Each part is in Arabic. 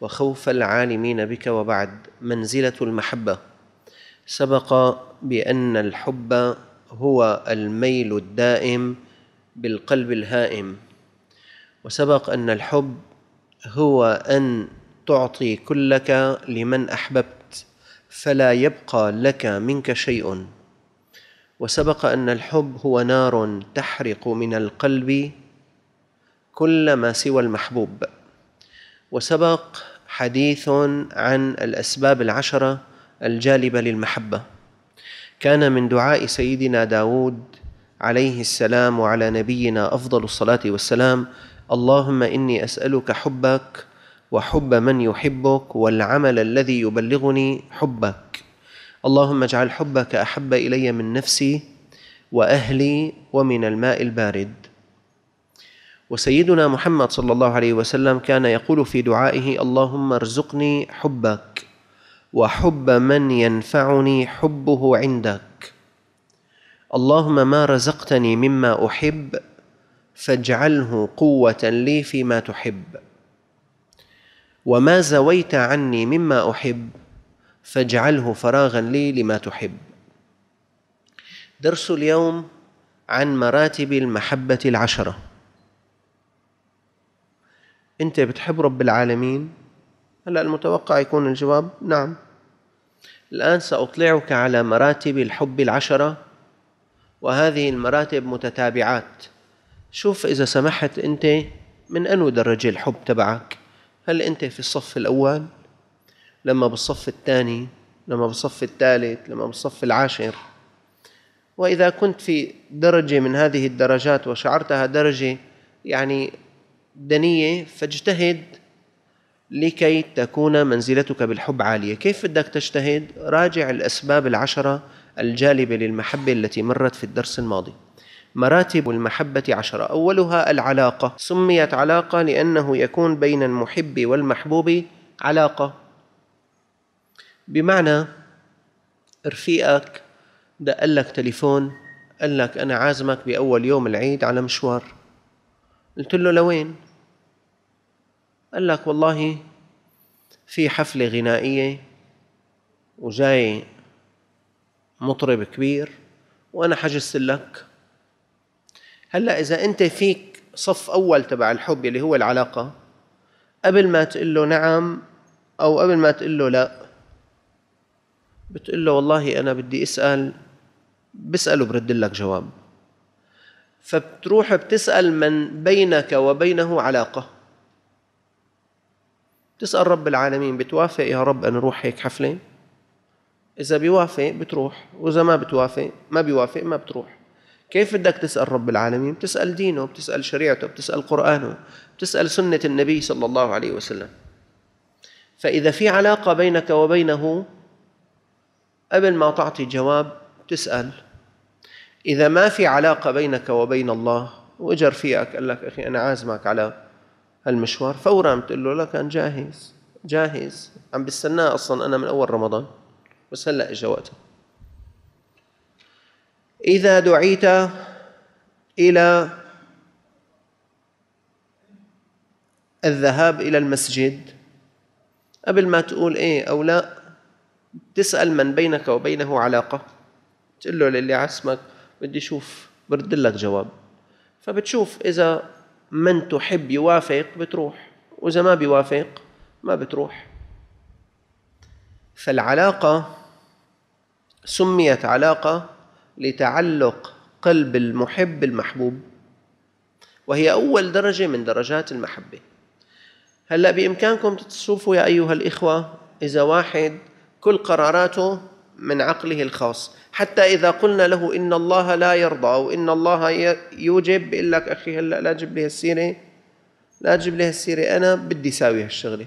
وخوف العالمين بك وبعد منزله المحبه سبق بان الحب هو الميل الدائم بالقلب الهائم وسبق ان الحب هو ان تعطي كلك لمن احببت فلا يبقى لك منك شيء وسبق ان الحب هو نار تحرق من القلب كل ما سوى المحبوب وسبق حديث عن الأسباب العشرة الجالبة للمحبة كان من دعاء سيدنا داود عليه السلام وعلى نبينا أفضل الصلاة والسلام اللهم إني أسألك حبك وحب من يحبك والعمل الذي يبلغني حبك اللهم اجعل حبك أحب إلي من نفسي وأهلي ومن الماء البارد وسيدنا محمد صلى الله عليه وسلم كان يقول في دعائه اللهم ارزقني حبك وحب من ينفعني حبه عندك اللهم ما رزقتني مما احب فاجعله قوه لي فيما تحب وما زويت عني مما احب فاجعله فراغا لي لما تحب درس اليوم عن مراتب المحبه العشره انت بتحب رب العالمين هلا المتوقع يكون الجواب نعم الان ساطلعك على مراتب الحب العشره وهذه المراتب متتابعات شوف اذا سمحت انت من انو درجه الحب تبعك هل انت في الصف الاول لما بالصف الثاني لما بالصف الثالث لما بالصف العاشر واذا كنت في درجه من هذه الدرجات وشعرتها درجه يعني دنية فاجتهد لكي تكون منزلتك بالحب عالية كيف بدك تجتهد؟ راجع الأسباب العشرة الجالبة للمحبة التي مرت في الدرس الماضي مراتب المحبة عشرة أولها العلاقة سميت علاقة لأنه يكون بين المحب والمحبوب علاقة بمعنى رفيقك دق لك تليفون قال لك أنا عازمك بأول يوم العيد على مشوار قلت له لوين؟ قال لك والله في حفلة غنائية وجاي مطرب كبير وأنا حجزت لك هلا إذا أنت فيك صف أول تبع الحب اللي هو العلاقة قبل ما تقول له نعم أو قبل ما تقول له لا بتقول له والله أنا بدي أسأل بسأله برد لك جواب فبتروح بتسأل من بينك وبينه علاقة تسأل رب العالمين بتوافق يا رب أن نروح هيك حفلة إذا بيوافق بتروح وإذا ما بتوافق ما بيوافق ما بتروح كيف بدك تسأل رب العالمين بتسأل دينه بتسأل شريعته بتسأل قرآنه بتسأل سنة النبي صلى الله عليه وسلم فإذا في علاقة بينك وبينه قبل ما تعطي جواب تسأل إذا ما في علاقة بينك وبين الله وجر فيك قال لك أخي أنا عازمك على المشوار فورا عم تقول له لا كان جاهز جاهز عم بستناه اصلا انا من اول رمضان بس هلا اجى وقته اذا دعيت الى الذهاب الى المسجد قبل ما تقول ايه او لا تسال من بينك وبينه علاقه تقول له للي عسمك بدي اشوف برد لك جواب فبتشوف اذا من تحب يوافق بتروح وإذا ما بيوافق ما بتروح فالعلاقة سميت علاقة لتعلق قلب المحب بالمحبوب وهي أول درجة من درجات المحبة هلأ بإمكانكم تشوفوا يا أيها الإخوة إذا واحد كل قراراته من عقله الخاص حتى إذا قلنا له إن الله لا يرضى أو إن الله يوجب بيقول لك أخي هلا لا جيب لي هالسيرة لا جيب لي هالسيرة أنا بدي ساوي هالشغلة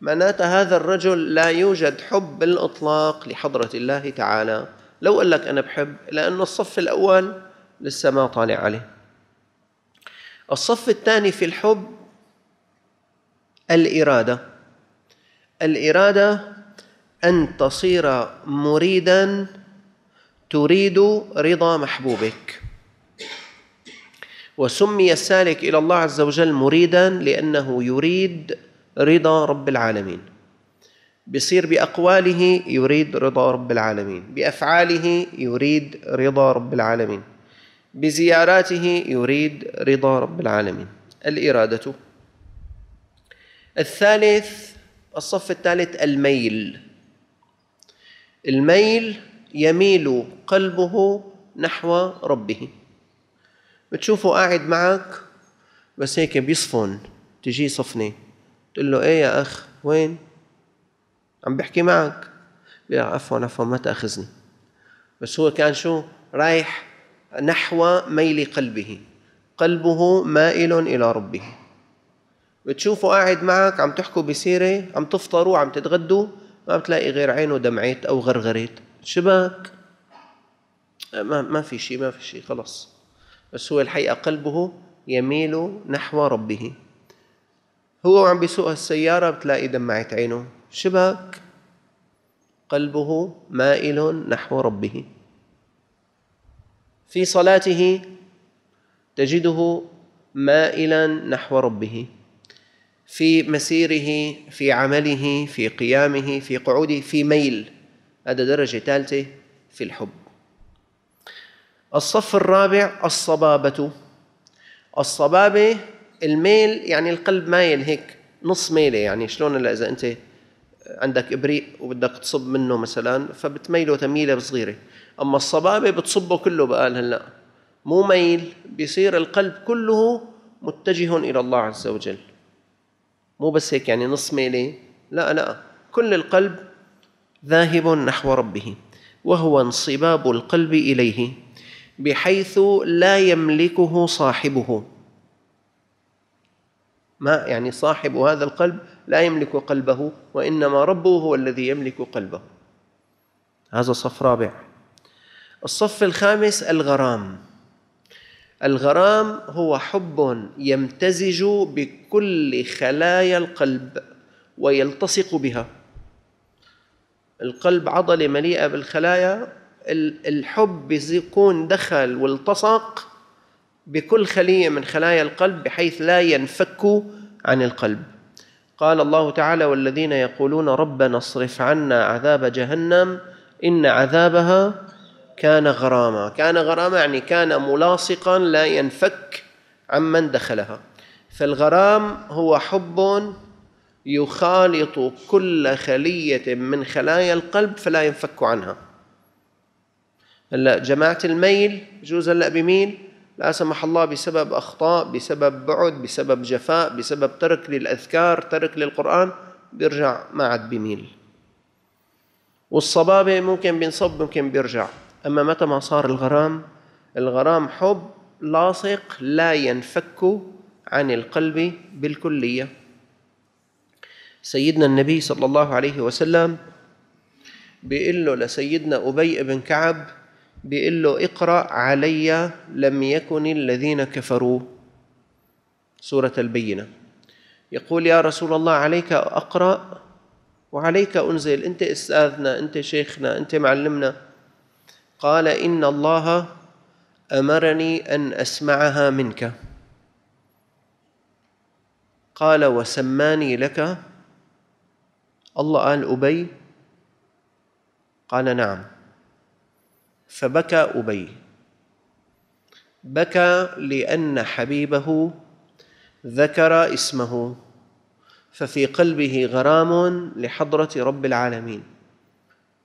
معناتها هذا الرجل لا يوجد حب بالإطلاق لحضرة الله تعالى لو قال لك أنا بحب لأنه الصف الأول لسه ما طالع عليه الصف الثاني في الحب الإرادة الإرادة أن تصير مريدا تريد رضا محبوبك وسمي السالك إلى الله عز وجل مريدا لأنه يريد رضا رب العالمين بصير بأقواله يريد رضا رب العالمين بأفعاله يريد رضا رب العالمين بزياراته يريد رضا رب العالمين الإرادة الثالث الصف الثالث الميل الميل يميل قلبه نحو ربه بتشوفه قاعد معك بس هيك بيصفن تجي صفنه تقول له ايه يا اخ وين عم بحكي معك لا عفوا عفوا ما تاخذني بس هو كان شو رايح نحو ميل قلبه قلبه مائل الى ربه بتشوفه قاعد معك عم تحكوا بسيره عم تفطروا عم تتغدوا ما بتلاقي غير عينه دمعت او غرغرت شباك ما ما في شيء ما في شيء خلص بس هو الحقيقه قلبه يميل نحو ربه هو عم بيسوق السياره بتلاقي دمعت عينه شباك قلبه مائل نحو ربه في صلاته تجده مائلا نحو ربه في مسيره في عمله في قيامه في قعوده في ميل هذا درجة ثالثة في الحب الصف الرابع الصبابة الصبابة الميل يعني القلب مايل هيك نص ميلة يعني شلون إذا أنت عندك إبريق وبدك تصب منه مثلا فبتميله تميلة صغيرة أما الصبابة بتصبه كله بقال هلأ مو ميل بيصير القلب كله متجه إلى الله عز وجل مو بس هيك يعني نص ميلة لا لا كل القلب ذاهب نحو ربه وهو انصباب القلب إليه بحيث لا يملكه صاحبه ما يعني صاحب هذا القلب لا يملك قلبه وإنما ربه هو الذي يملك قلبه هذا صف رابع الصف الخامس الغرام الغرام هو حب يمتزج بكل خلايا القلب ويلتصق بها القلب عضله مليئه بالخلايا الحب يكون دخل والتصق بكل خليه من خلايا القلب بحيث لا ينفك عن القلب قال الله تعالى والذين يقولون ربنا اصرف عنا عذاب جهنم ان عذابها كان غراما كان غراما يعني كان ملاصقا لا ينفك عمن دخلها فالغرام هو حب يخالط كل خلية من خلايا القلب فلا ينفك عنها هلا جماعة الميل جوز هلا بميل لا سمح الله بسبب أخطاء بسبب بعد بسبب جفاء بسبب ترك للأذكار ترك للقرآن بيرجع ما عاد بميل والصبابة ممكن بينصب ممكن بيرجع أما متى ما صار الغرام الغرام حب لاصق لا ينفك عن القلب بالكلية سيدنا النبي صلى الله عليه وسلم بيقول له لسيدنا أبي بن كعب بيقول له اقرأ علي لم يكن الذين كفروا سورة البينة يقول يا رسول الله عليك أقرأ وعليك أنزل أنت أستاذنا أنت شيخنا أنت معلمنا قال إن الله أمرني أن أسمعها منك قال وسماني لك الله قال أبي قال نعم فبكى أبي بكى لأن حبيبه ذكر اسمه ففي قلبه غرام لحضرة رب العالمين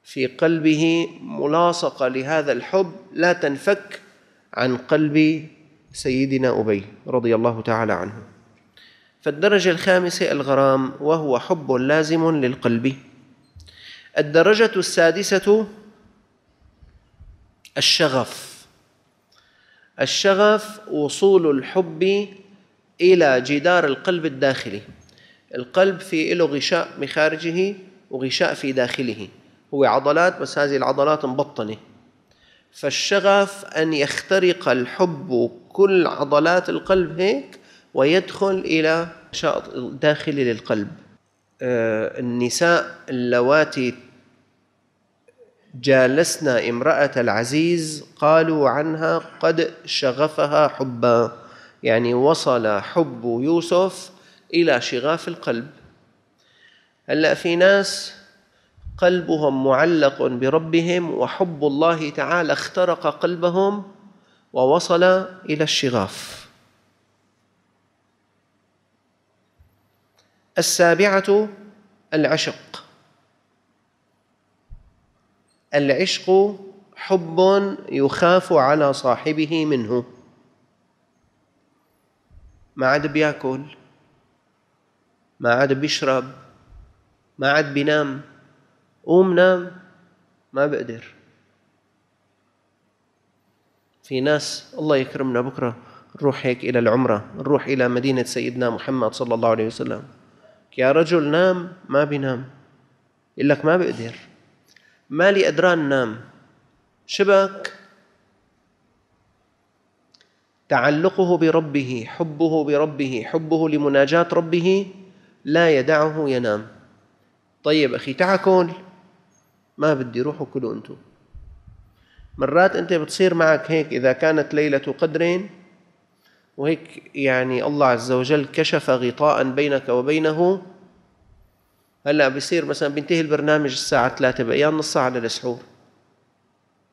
في قلبه ملاصقه لهذا الحب لا تنفك عن قلب سيدنا ابي رضي الله تعالى عنه فالدرجه الخامسه الغرام وهو حب لازم للقلب الدرجه السادسه الشغف الشغف وصول الحب الى جدار القلب الداخلي القلب في له غشاء بخارجه وغشاء في داخله هو عضلات بس هذه العضلات مبطنه فالشغف ان يخترق الحب كل عضلات القلب هيك ويدخل الى شاط داخلي للقلب آه، النساء اللواتي جالسنا امراه العزيز قالوا عنها قد شغفها حبا يعني وصل حب يوسف الى شغاف القلب هلا في ناس قلبهم معلق بربهم وحب الله تعالى اخترق قلبهم ووصل الى الشغاف السابعه العشق العشق حب يخاف على صاحبه منه ما عاد بياكل ما عاد بيشرب ما عاد بينام قوم نام ما بقدر في ناس الله يكرمنا بكره نروح هيك الى العمره نروح الى مدينه سيدنا محمد صلى الله عليه وسلم يا رجل نام ما بينام يقول لك ما بقدر مالي ادران نام شبك تعلقه بربه حبه بربه حبه لمناجاة ربه لا يدعه ينام طيب أخي تعا كل ما بدي روحوا كلوا انتوا مرات انت بتصير معك هيك اذا كانت ليله قدر وهيك يعني الله عز وجل كشف غطاء بينك وبينه هلا بصير مثلا بينتهي البرنامج الساعه 3 بايام نص ساعه للسحور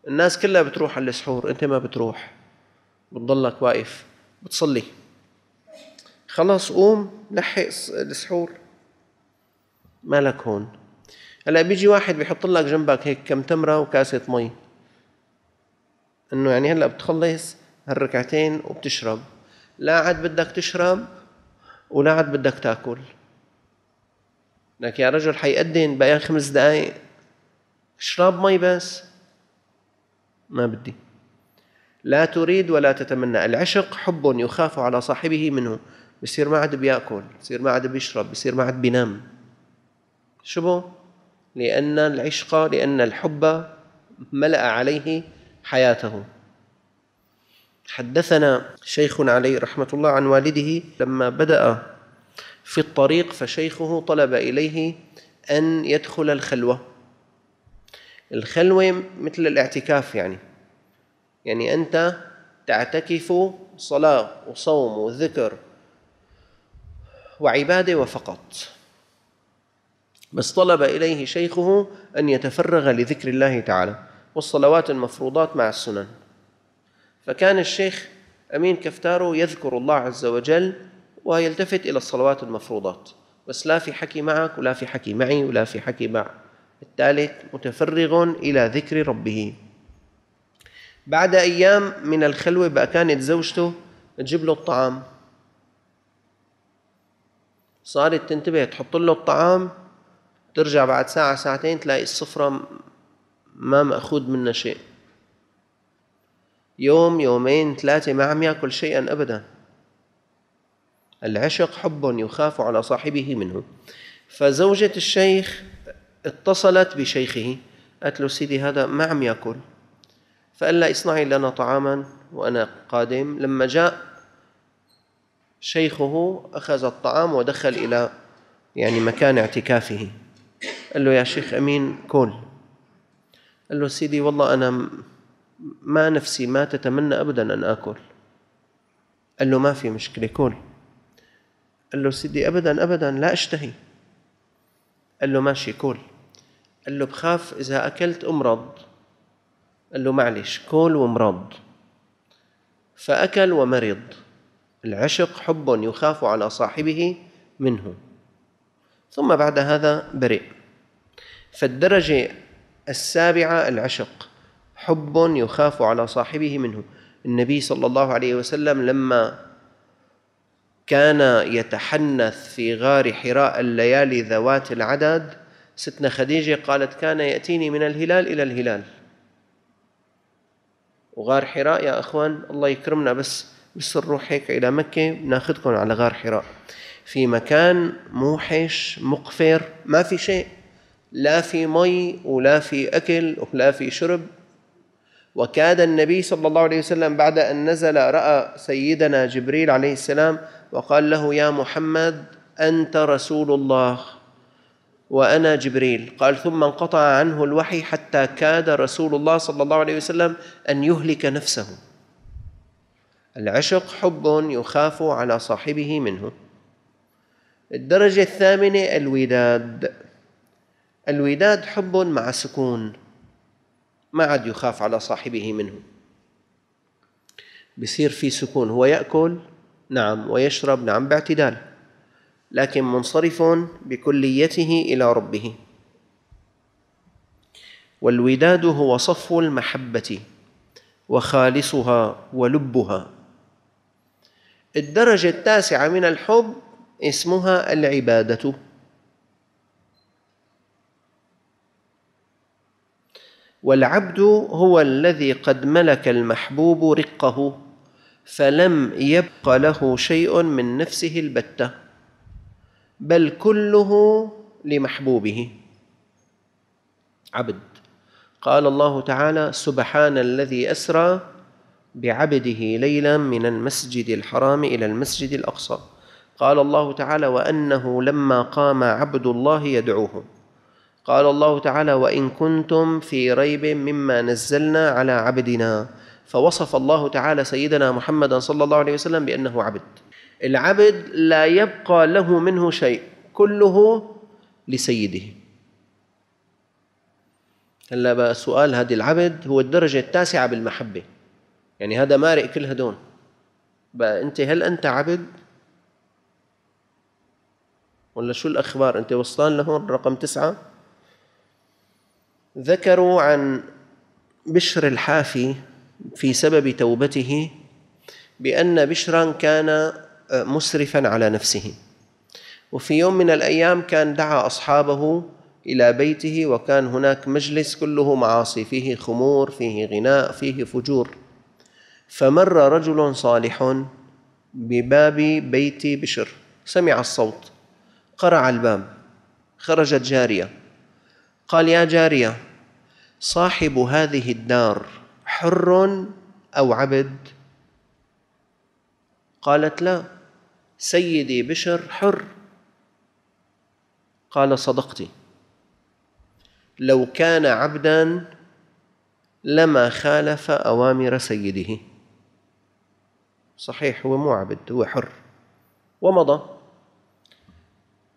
الناس كلها بتروح على السحور انت ما بتروح بتضلك واقف بتصلي خلاص قوم لحق السحور مالك هون هلا بيجي واحد بيحط لك جنبك هيك كم تمره وكاسه مي انه يعني هلا بتخلص هالركعتين وبتشرب لا عاد بدك تشرب ولا عاد بدك تاكل لك يا رجل حيأذن بقى خمس دقائق اشرب مي بس ما بدي لا تريد ولا تتمنى العشق حب يخاف على صاحبه منه بصير ما عاد بياكل بصير ما عاد بيشرب بصير ما عاد بينام شو لأن العشق لأن الحب ملأ عليه حياته حدثنا شيخ عليه رحمة الله عن والده لما بدأ في الطريق فشيخه طلب إليه أن يدخل الخلوة الخلوة مثل الاعتكاف يعني يعني أنت تعتكف صلاة وصوم وذكر وعبادة وفقط بس طلب إليه شيخه أن يتفرغ لذكر الله تعالى والصلوات المفروضات مع السنن فكان الشيخ أمين كفتارو يذكر الله عز وجل ويلتفت إلى الصلوات المفروضات بس لا في حكي معك ولا في حكي معي ولا في حكي مع الثالث متفرغ إلى ذكر ربه بعد أيام من الخلوة بقى كانت زوجته تجيب له الطعام صارت تنتبه تحط له الطعام ترجع بعد ساعة ساعتين تلاقي الصفرة ما مأخوذ منها شيء يوم يومين ثلاثة ما عم يأكل شيئا أبدا العشق حب يخاف على صاحبه منه فزوجة الشيخ اتصلت بشيخه قالت له سيدي هذا ما عم يأكل فقال لها اصنعي لنا طعاما وأنا قادم لما جاء شيخه أخذ الطعام ودخل إلى يعني مكان اعتكافه قال له يا شيخ امين كل قال له سيدي والله انا ما نفسي ما تتمنى ابدا ان اكل قال له ما في مشكله كل قال له سيدي ابدا ابدا لا اشتهي قال له ماشي كل قال له بخاف اذا اكلت امرض قال له معلش كل ومرض فاكل ومرض العشق حب يخاف على صاحبه منه ثم بعد هذا بريء فالدرجة السابعة العشق حب يخاف على صاحبه منه النبي صلى الله عليه وسلم لما كان يتحنث في غار حراء الليالي ذوات العدد ستنا خديجة قالت كان يأتيني من الهلال إلى الهلال وغار حراء يا أخوان الله يكرمنا بس بس نروح هيك إلى مكة ناخذكم على غار حراء في مكان موحش مقفر ما في شيء لا في مي ولا في اكل ولا في شرب وكاد النبي صلى الله عليه وسلم بعد ان نزل راى سيدنا جبريل عليه السلام وقال له يا محمد انت رسول الله وانا جبريل قال ثم انقطع عنه الوحي حتى كاد رسول الله صلى الله عليه وسلم ان يهلك نفسه العشق حب يخاف على صاحبه منه الدرجة الثامنة الوداد الوداد حب مع سكون ما عاد يخاف على صاحبه منه بصير في سكون هو يأكل نعم ويشرب نعم باعتدال لكن منصرف بكليته إلى ربه والوداد هو صف المحبة وخالصها ولبها الدرجة التاسعة من الحب اسمها العبادة والعبد هو الذي قد ملك المحبوب رقه فلم يبق له شيء من نفسه البتة بل كله لمحبوبه عبد قال الله تعالى سبحان الذي أسرى بعبده ليلا من المسجد الحرام إلى المسجد الأقصى قال الله تعالى وانه لما قام عبد الله يدعوه قال الله تعالى وان كنتم في ريب مما نزلنا على عبدنا فوصف الله تعالى سيدنا محمدا صلى الله عليه وسلم بانه عبد العبد لا يبقى له منه شيء كله لسيده هلا بقى سؤال هذه العبد هو الدرجه التاسعه بالمحبه يعني هذا مارق كل هدول بقى انت هل انت عبد ولا شو الأخبار أنت وصلان لهون رقم تسعة ذكروا عن بشر الحافي في سبب توبته بأن بشرا كان آه، مسرفا على نفسه وفي يوم من الأيام كان دعا أصحابه إلى بيته وكان هناك مجلس كله معاصي فيه خمور فيه غناء فيه فجور فمر رجل صالح بباب بيت بشر سمع الصوت قرع الباب خرجت جارية قال يا جارية صاحب هذه الدار حر أو عبد قالت لا سيدي بشر حر قال صدقت لو كان عبدا لما خالف أوامر سيده صحيح هو مو عبد هو حر ومضى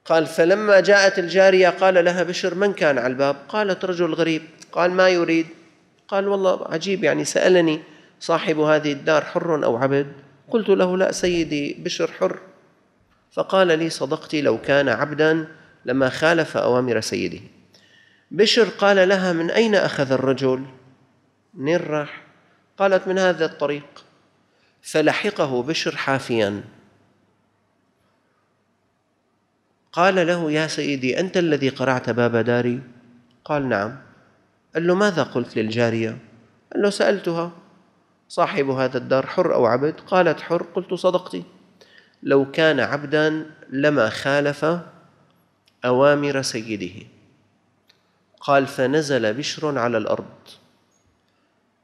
قال فلما جاءت الجارية قال لها بشر من كان على الباب قالت رجل غريب قال ما يريد قال والله عجيب يعني سألني صاحب هذه الدار حر أو عبد قلت له لا سيدي بشر حر فقال لي صدقت لو كان عبدا لما خالف أوامر سيده بشر قال لها من أين أخذ الرجل منين راح قالت من هذا الطريق فلحقه بشر حافيا قال له يا سيدي أنت الذي قرعت باب داري قال نعم قال له ماذا قلت للجارية قال له سألتها صاحب هذا الدار حر أو عبد قالت حر قلت صدقتي لو كان عبدا لما خالف أوامر سيده قال فنزل بشر على الأرض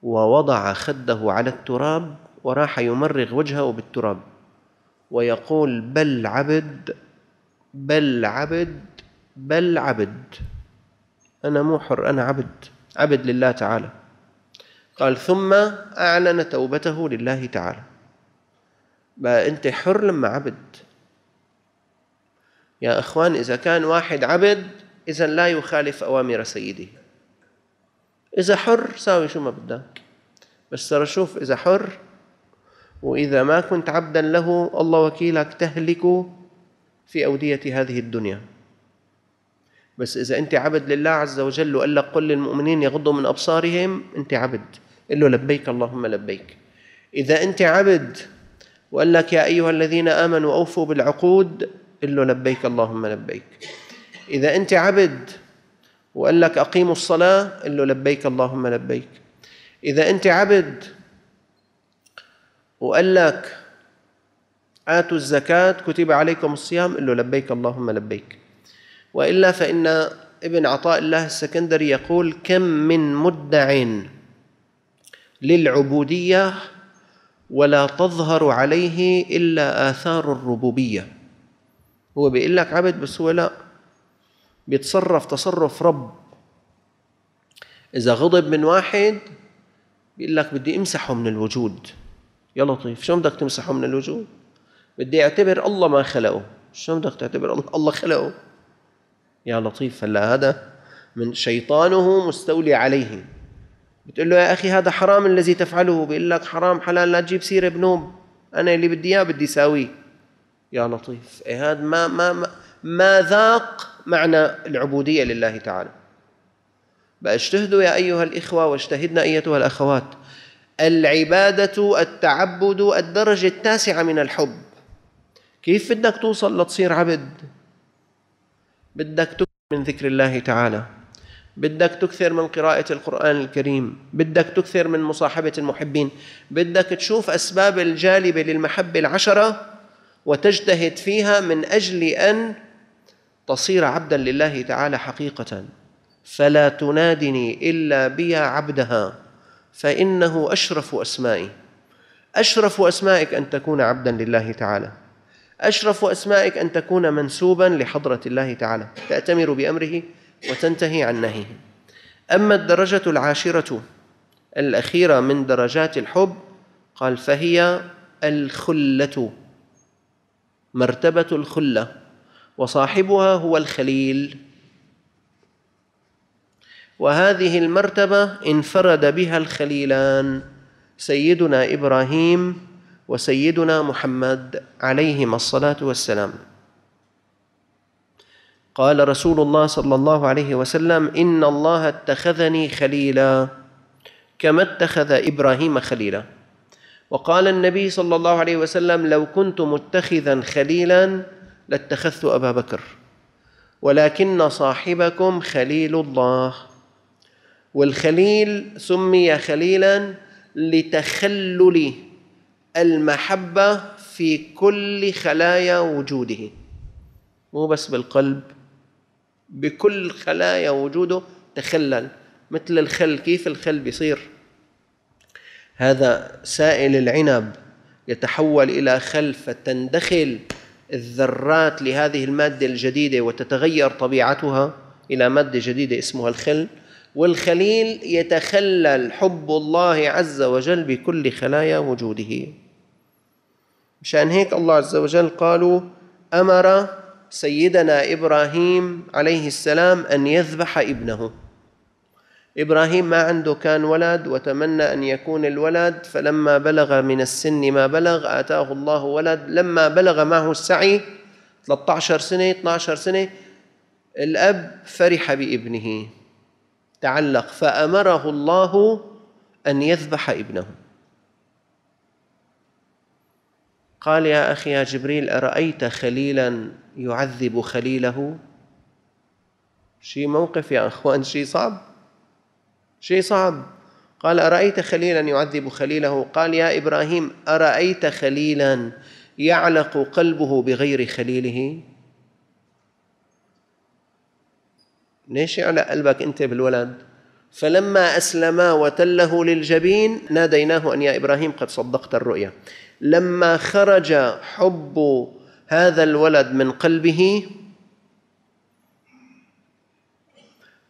ووضع خده على التراب وراح يمرغ وجهه بالتراب ويقول بل عبد بل عبد بل عبد أنا مو حر أنا عبد عبد لله تعالى قال ثم أعلن توبته لله تعالى بقى أنت حر لما عبد يا أخوان إذا كان واحد عبد إذا لا يخالف أوامر سيده إذا حر ساوي شو ما بدك بس ترى شوف إذا حر وإذا ما كنت عبدا له الله وكيلك تهلك في أودية هذه الدنيا بس إذا أنت عبد لله عز وجل وقال لك قل للمؤمنين يغضوا من أبصارهم أنت عبد قل له لبيك اللهم لبيك إذا أنت عبد وقال لك يا أيها الذين آمنوا أوفوا بالعقود قل له لبيك اللهم لبيك إذا أنت عبد وقال لك أقيموا الصلاة قل له لبيك اللهم لبيك إذا أنت عبد وقال لك آتوا الزكاة كتب عليكم الصيام قل له لبيك اللهم لبيك وإلا فإن ابن عطاء الله السكندري يقول كم من مدع للعبودية ولا تظهر عليه إلا آثار الربوبية هو بيقول لك عبد بس هو لا بيتصرف تصرف رب إذا غضب من واحد بيقول لك بدي امسحه من الوجود يا لطيف شو بدك تمسحه من الوجود بدي اعتبر الله ما خلقه شلون بدك تعتبر الله الله خلقه يا لطيف هلا هذا من شيطانه مستولي عليه بتقول له يا اخي هذا حرام الذي تفعله بيقول لك حرام حلال لا تجيب سيره بنوم انا اللي بدي اياه بدي ساويه يا لطيف إيه هذا ما ما ما, ما ذاق معنى العبوديه لله تعالى بقى اجتهدوا يا ايها الاخوه واجتهدنا ايتها الاخوات العباده التعبد الدرجه التاسعه من الحب كيف بدك توصل لتصير عبد بدك تكثر من ذكر الله تعالى بدك تكثر من قراءة القرآن الكريم بدك تكثر من مصاحبة المحبين بدك تشوف أسباب الجالبة للمحبة العشرة وتجتهد فيها من أجل أن تصير عبدا لله تعالى حقيقة فلا تنادني إلا بيا عبدها فإنه أشرف أسمائي أشرف أسمائك أن تكون عبدا لله تعالى أشرف أسمائك أن تكون منسوبا لحضرة الله تعالى تأتمر بأمره وتنتهي عن نهيه أما الدرجة العاشرة الأخيرة من درجات الحب قال فهي الخلة مرتبة الخلة وصاحبها هو الخليل وهذه المرتبة انفرد بها الخليلان سيدنا إبراهيم وسيدنا محمد عليهما الصلاه والسلام قال رسول الله صلى الله عليه وسلم ان الله اتخذني خليلا كما اتخذ ابراهيم خليلا وقال النبي صلى الله عليه وسلم لو كنت متخذا خليلا لاتخذت ابا بكر ولكن صاحبكم خليل الله والخليل سمي خليلا لتخلله المحبة في كل خلايا وجوده مو بس بالقلب بكل خلايا وجوده تخلل مثل الخل كيف الخل بيصير هذا سائل العنب يتحول إلى خل فتندخل الذرات لهذه المادة الجديدة وتتغير طبيعتها إلى مادة جديدة اسمها الخل والخليل يتخلل حب الله عز وجل بكل خلايا وجوده مشان هيك الله عز وجل قالوا أمر سيدنا إبراهيم عليه السلام أن يذبح ابنه إبراهيم ما عنده كان ولد وتمنى أن يكون الولد فلما بلغ من السن ما بلغ آتاه الله ولد لما بلغ معه السعي 13 سنة 12 سنة الأب فرح بابنه تعلق فأمره الله أن يذبح ابنه قال يا أخي يا جبريل أرأيت خليلا يعذب خليله شيء موقف يا أخوان شيء صعب شيء صعب قال أرأيت خليلا يعذب خليله قال يا إبراهيم أرأيت خليلا يعلق قلبه بغير خليله ليش يعلى قلبك أنت بالولد فلما أسلما وتله للجبين ناديناه أن يا إبراهيم قد صدقت الرؤيا لما خرج حب هذا الولد من قلبه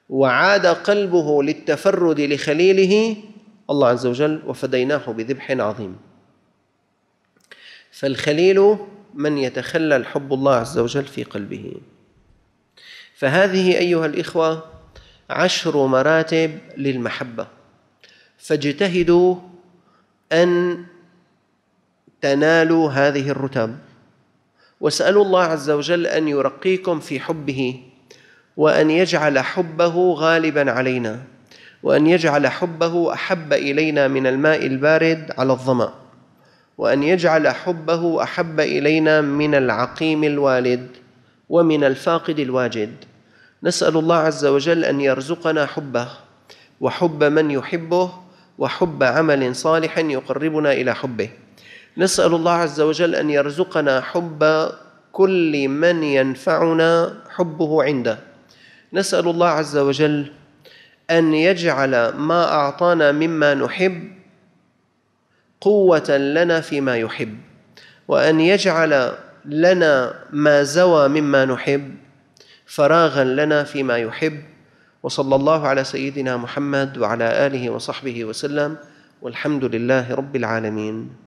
وعاد قلبه للتفرد لخليله الله عز وجل وفديناه بذبح عظيم فالخليل من يتخلل حب الله عز وجل في قلبه فهذه ايها الاخوه عشر مراتب للمحبه فاجتهدوا ان تنالوا هذه الرتب واسالوا الله عز وجل ان يرقيكم في حبه وان يجعل حبه غالبا علينا وان يجعل حبه احب الينا من الماء البارد على الظما وان يجعل حبه احب الينا من العقيم الوالد ومن الفاقد الواجد نسال الله عز وجل ان يرزقنا حبه وحب من يحبه وحب عمل صالح يقربنا الى حبه نسال الله عز وجل ان يرزقنا حب كل من ينفعنا حبه عنده نسال الله عز وجل ان يجعل ما اعطانا مما نحب قوه لنا فيما يحب وان يجعل لنا ما زوى مما نحب فراغا لنا فيما يحب وصلى الله على سيدنا محمد وعلى اله وصحبه وسلم والحمد لله رب العالمين